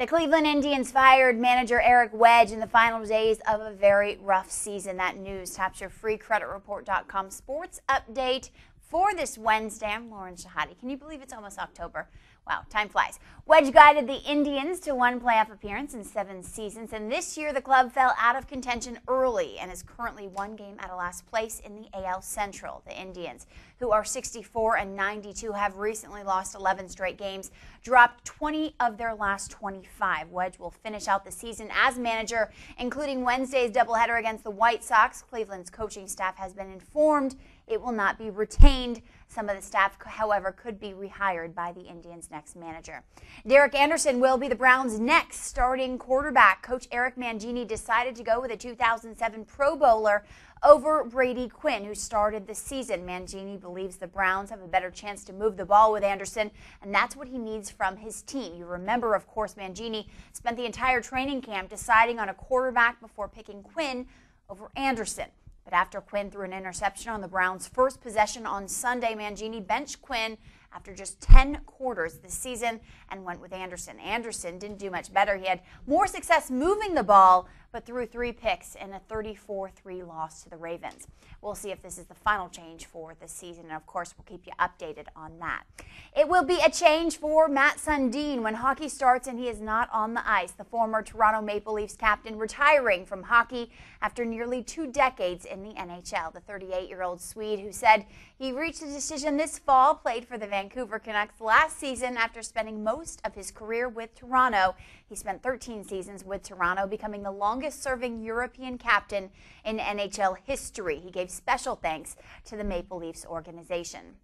The Cleveland Indians fired manager Eric Wedge in the final days of a very rough season. That news tops your free sports update for this Wednesday. I'm Lauren Shahadi. Can you believe it's almost October? Wow, time flies. Wedge guided the Indians to one playoff appearance in seven seasons, and this year the club fell out of contention early and is currently one game out of last place in the AL Central. The Indians, who are 64 and 92, have recently lost 11 straight games, dropped 20 of their last 25. Wedge will finish out the season as manager, including Wednesday's doubleheader against the White Sox. Cleveland's coaching staff has been informed it will not be retained. Some of the staff, however, could be rehired by the Indians' next manager. Derek Anderson will be the Browns' next starting quarterback. Coach Eric Mangini decided to go with a 2007 Pro Bowler over Brady Quinn, who started the season. Mangini believes the Browns have a better chance to move the ball with Anderson, and that's what he needs from his team. You remember, of course, Mangini spent the entire training camp deciding on a quarterback before picking Quinn over Anderson. But after Quinn threw an interception on the Browns' first possession on Sunday, Mangini benched Quinn after just 10 quarters this season and went with Anderson. Anderson didn't do much better. He had more success moving the ball, but threw three picks in a 34 3 loss to the Ravens. We'll see if this is the final change for this season, and of course, we'll keep you updated on that. It will be a change for Matt Sundin when hockey starts and he is not on the ice. The former Toronto Maple Leafs captain retiring from hockey after nearly two decades in the NHL. The 38 year old Swede, who said he reached a decision this fall, played for the Van Vancouver Canucks last season after spending most of his career with Toronto. He spent 13 seasons with Toronto, becoming the longest serving European captain in NHL history. He gave special thanks to the Maple Leafs organization.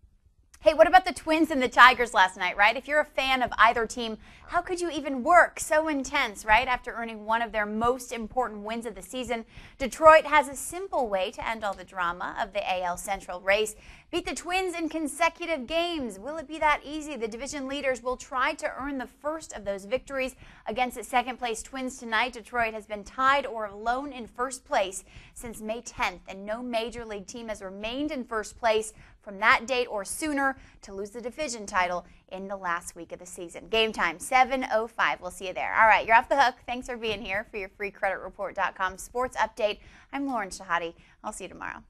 Hey, what about the Twins and the Tigers last night, right? If you're a fan of either team, how could you even work so intense, right? After earning one of their most important wins of the season, Detroit has a simple way to end all the drama of the AL Central race. Beat the Twins in consecutive games. Will it be that easy? The division leaders will try to earn the first of those victories against the second place Twins tonight. Detroit has been tied or alone in first place since May 10th, and no major league team has remained in first place from that date or sooner winner to lose the division title in the last week of the season. Game time, 7.05. We'll see you there. All right, you're off the hook. Thanks for being here for your free credit report.com sports update. I'm Lauren Shahadi. I'll see you tomorrow.